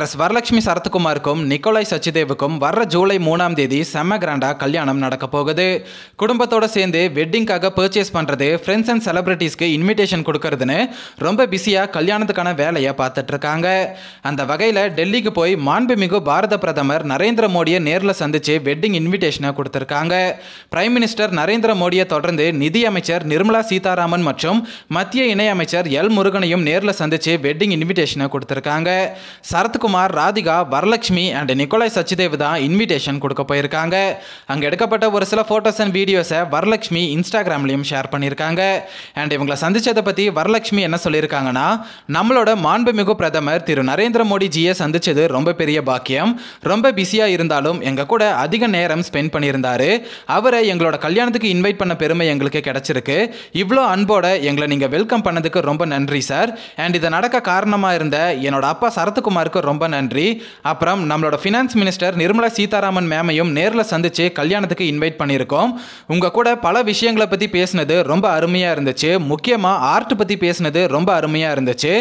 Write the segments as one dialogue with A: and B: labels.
A: actress Varalakshmi சரத்குமாருக்கும் நிக்கோலை சச்சிதேவுக்கும் வர்ற ஜூலை மூணாம் தேதி செம்ம கிராண்டா கல்யாணம் நடக்க போகுது குடும்பத்தோட சேர்ந்து வெட்டிங்காக பர்ச்சேஸ் பண்றது ஃப்ரெண்ட்ஸ் அண்ட் செலிபிரிட்டிஸ்க்கு இன்விடேஷன் கொடுக்கறதுன்னு ரொம்ப பிஸியாக கல்யாணத்துக்கான வேலையை பார்த்துட்டு இருக்காங்க அந்த வகையில் டெல்லிக்கு போய் மாண்புமிகு பாரத பிரதமர் நரேந்திர மோடியை நேரில் சந்திச்சு வெட்டிங் இன்விடேஷனை கொடுத்துருக்காங்க பிரைம் மினிஸ்டர் நரேந்திர மோடியை தொடர்ந்து நிதி அமைச்சர் நிர்மலா சீதாராமன் மற்றும் மத்திய இணையமைச்சர் எல் முருகனையும் நேரில் சந்திச்சு வெட்டிங் இன்விடேஷனை கொடுத்துருக்காங்க சரத்குமார் ராஜ்குமார் ராதிகா வரலட்சுமி அண்ட் நிக்கோலாய் சச்சிதேவ் தான் இன்விடேஷன் கொடுக்க போயிருக்காங்க அங்கே எடுக்கப்பட்ட ஒரு சில ஃபோட்டோஸ் அண்ட் வீடியோஸை வரலட்சுமி இன்ஸ்டாகிராம்லேயும் ஷேர் பண்ணியிருக்காங்க அண்ட் இவங்களை சந்தித்ததை பற்றி வரலட்சுமி என்ன சொல்லியிருக்காங்கன்னா நம்மளோட மாண்புமிகு பிரதமர் திரு நரேந்திர மோடி ஜியை சந்தித்தது ரொம்ப பெரிய பாக்கியம் ரொம்ப பிஸியாக இருந்தாலும் எங்கள் கூட அதிக நேரம் ஸ்பெண்ட் பண்ணியிருந்தார் அவரை எங்களோட கல்யாணத்துக்கு இன்வைட் பண்ண பெருமை எங்களுக்கு கிடச்சிருக்கு இவ்வளோ அன்போட எங்களை நீங்கள் வெல்கம் பண்ணதுக்கு ரொம்ப நன்றி சார் அண்ட் இதை நடக்க காரணமாக இருந்த என்னோட அப்பா சரத்குமாருக்கு ரொம்ப ரொம்ப நன்றி அப்புறம் நம்மளோட ஃபினான்ஸ் மினிஸ்டர் நிர்மலா சீதாராமன் மேமையும் நேரில் சந்தித்து கல்யாணத்துக்கு இன்வைட் பண்ணியிருக்கோம் உங்கள் கூட பல விஷயங்களை பற்றி பேசினது ரொம்ப அருமையாக இருந்துச்சு முக்கியமாக ஆர்ட் பற்றி பேசினது ரொம்ப அருமையாக இருந்துச்சு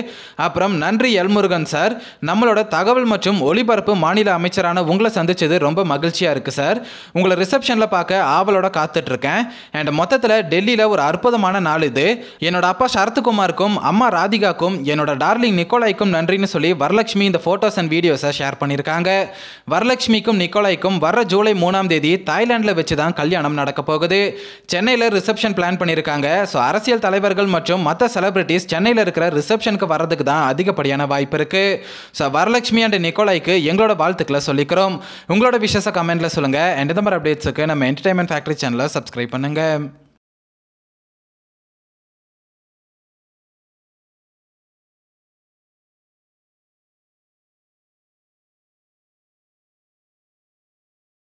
A: அப்புறம் நன்றி எல்முருகன் சார் நம்மளோட தகவல் மற்றும் ஒளிபரப்பு மாநில அமைச்சரான உங்களை சந்தித்தது ரொம்ப மகிழ்ச்சியாக இருக்குது சார் உங்களை ரிசப்ஷனில் பார்க்க ஆவலோட காத்துட்ருக்கேன் அண்ட் மொத்தத்தில் டெல்லியில் ஒரு அற்புதமான நாள் இது என்னோட அப்பா சரத்குமாருக்கும் அம்மா ராதிகாக்கும் என்னோட டார்லிங் நிக்கோலாய்க்கும் நன்றின்னு சொல்லி வரலட்சுமி இந்த ஃபோட்டோ ஃபோட்டோஸ் அண்ட் வீடியோஸை ஷேர் பண்ணியிருக்காங்க வரலட்சுமிக்கும் நிக்கோலாய்க்கும் வர ஜூலை மூணாம் தேதி தாய்லாண்டில் வச்சு தான் கல்யாணம் நடக்க போகுது சென்னையில் ரிசப்ஷன் பிளான் பண்ணியிருக்காங்க ஸோ அரசியல் தலைவர்கள் மற்றும் மற்ற செலிபிரிட்டிஸ் சென்னையில் இருக்கிற ரிசப்ஷனுக்கு வர்றதுக்கு தான் அதிகப்படியான வாய்ப்பு இருக்குது ஸோ வரலட்சுமி அண்ட் நிக்கோலாய்க்கு எங்களோட வாழ்த்துக்களை சொல்லிக்கிறோம் உங்களோட விஷயத்தை கமெண்ட்டில் சொல்லுங்கள் எந்த மாதிரி அப்டேட்ஸுக்கு நம்ம என்டர்டைன்மெண்ட் ஃபேக்ட்ரி சேனலை சப்ஸ்கிரைப் பண்ணுங்கள்